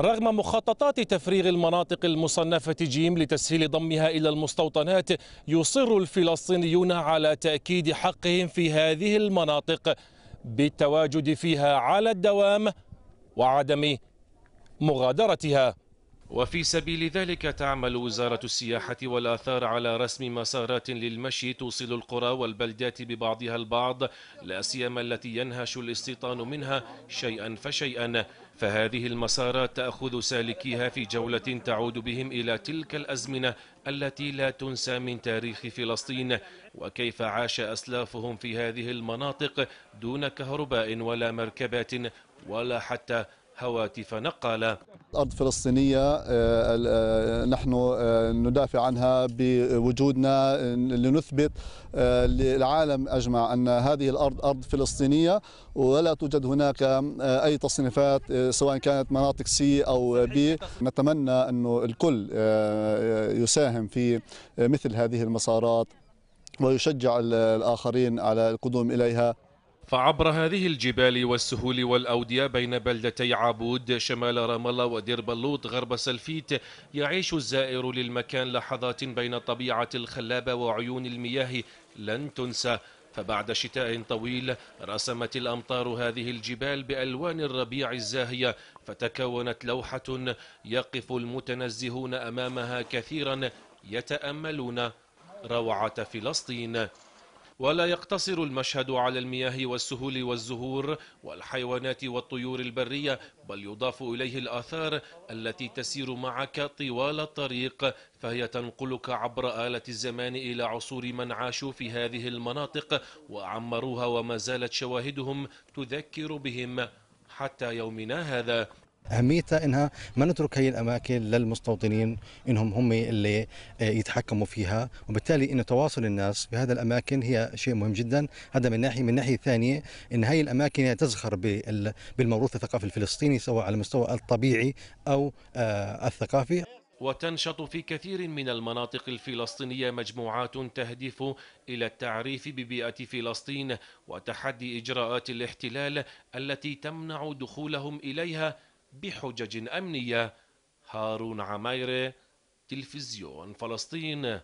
رغم مخططات تفريغ المناطق المصنفة جيم لتسهيل ضمها إلى المستوطنات يصر الفلسطينيون على تأكيد حقهم في هذه المناطق بالتواجد فيها على الدوام وعدم مغادرتها وفي سبيل ذلك تعمل وزارة السياحة والآثار على رسم مسارات للمشي توصل القرى والبلدات ببعضها البعض لا سيما التي ينهش الاستيطان منها شيئا فشيئا فهذه المسارات تأخذ سالكيها في جولة تعود بهم إلى تلك الأزمنة التي لا تنسى من تاريخ فلسطين وكيف عاش أسلافهم في هذه المناطق دون كهرباء ولا مركبات ولا حتى هواتف نقاله أرض فلسطينية آه، آه، نحن آه، ندافع عنها بوجودنا لنثبت للعالم أجمع أن هذه الأرض أرض فلسطينية ولا توجد هناك أي تصنيفات سواء كانت مناطق سي أو بي نتمنى أن الكل يساهم في مثل هذه المسارات ويشجع الآخرين على القدوم إليها فعبر هذه الجبال والسهول والأودية بين بلدتي عابود شمال رام الله ودير بلوط غرب سلفيت يعيش الزائر للمكان لحظات بين طبيعة الخلابة وعيون المياه لن تنسى فبعد شتاء طويل رسمت الأمطار هذه الجبال بألوان الربيع الزاهية فتكونت لوحة يقف المتنزهون أمامها كثيرا يتأملون روعة فلسطين ولا يقتصر المشهد على المياه والسهول والزهور والحيوانات والطيور البرية بل يضاف إليه الآثار التي تسير معك طوال الطريق فهي تنقلك عبر آلة الزمان إلى عصور من عاشوا في هذه المناطق وعمروها وما زالت شواهدهم تذكر بهم حتى يومنا هذا اهميتها انها ما نترك هي الاماكن للمستوطنين انهم هم اللي آه، يتحكموا فيها وبالتالي انه تواصل الناس بهذا الاماكن هي شيء مهم جدا هذا من ناحيه من ناحيه ثانيه ان هي الاماكن هي تزخر بالموروث الثقافي الفلسطيني سواء على المستوى الطبيعي او آه، الثقافي وتنشط في كثير من المناطق الفلسطينية مجموعات تهدف إلى التعريف ببيئة فلسطين وتحدي إجراءات الاحتلال التي تمنع دخولهم إليها بحجج أمنية هارون عمايرة تلفزيون فلسطين